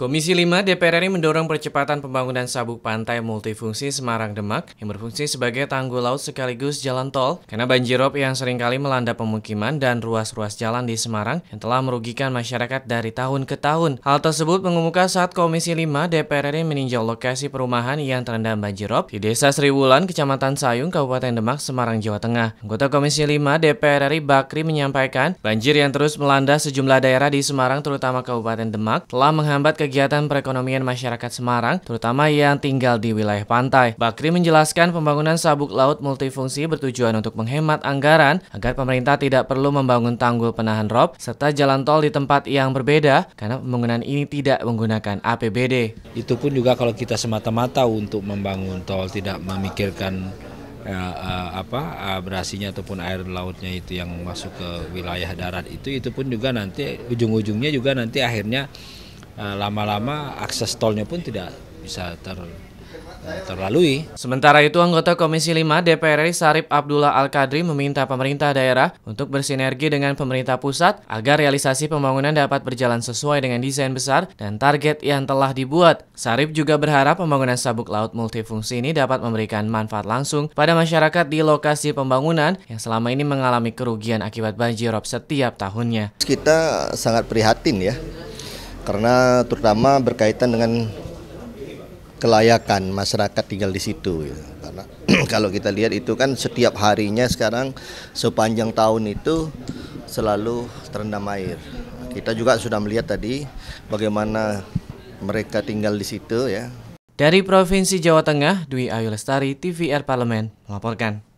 Komisi 5 DPR RI mendorong percepatan pembangunan sabuk pantai multifungsi Semarang Demak yang berfungsi sebagai tanggul laut sekaligus jalan tol karena banjirop yang seringkali melanda pemukiman dan ruas-ruas jalan di Semarang yang telah merugikan masyarakat dari tahun ke tahun. Hal tersebut mengemuka saat Komisi 5 DPR RI meninjau lokasi perumahan yang terendam banjirop di Desa Sriwulan, Kecamatan Sayung, Kabupaten Demak, Semarang, Jawa Tengah. Anggota Komisi 5 DPR RI Bakri menyampaikan, banjir yang terus melanda sejumlah daerah di Semarang terutama Kabupaten Demak telah menghambat kegiatan kegiatan perekonomian masyarakat Semarang, terutama yang tinggal di wilayah pantai. Bakri menjelaskan pembangunan sabuk laut multifungsi bertujuan untuk menghemat anggaran agar pemerintah tidak perlu membangun tanggul penahan rob serta jalan tol di tempat yang berbeda karena pembangunan ini tidak menggunakan APBD. Itu pun juga kalau kita semata-mata untuk membangun tol tidak memikirkan Ya, apa abrasinya ataupun air lautnya itu yang masuk ke wilayah darat itu itu pun juga nanti ujung-ujungnya juga nanti akhirnya Eh, lama-lama akses tolnya pun tidak bisa ter eh, terlalui. Sementara itu, anggota Komisi 5 DPR RI Sarip Abdullah Al-Kadri meminta pemerintah daerah untuk bersinergi dengan pemerintah pusat agar realisasi pembangunan dapat berjalan sesuai dengan desain besar dan target yang telah dibuat. Sarip juga berharap pembangunan sabuk laut multifungsi ini dapat memberikan manfaat langsung pada masyarakat di lokasi pembangunan yang selama ini mengalami kerugian akibat banjir rob setiap tahunnya. Kita sangat prihatin ya karena terutama berkaitan dengan kelayakan masyarakat tinggal di situ ya. karena kalau kita lihat itu kan setiap harinya sekarang sepanjang tahun itu selalu terendam air kita juga sudah melihat tadi bagaimana mereka tinggal di situ ya dari Provinsi Jawa Tengah Dwi Ayu Lestari TVR Parlemen melaporkan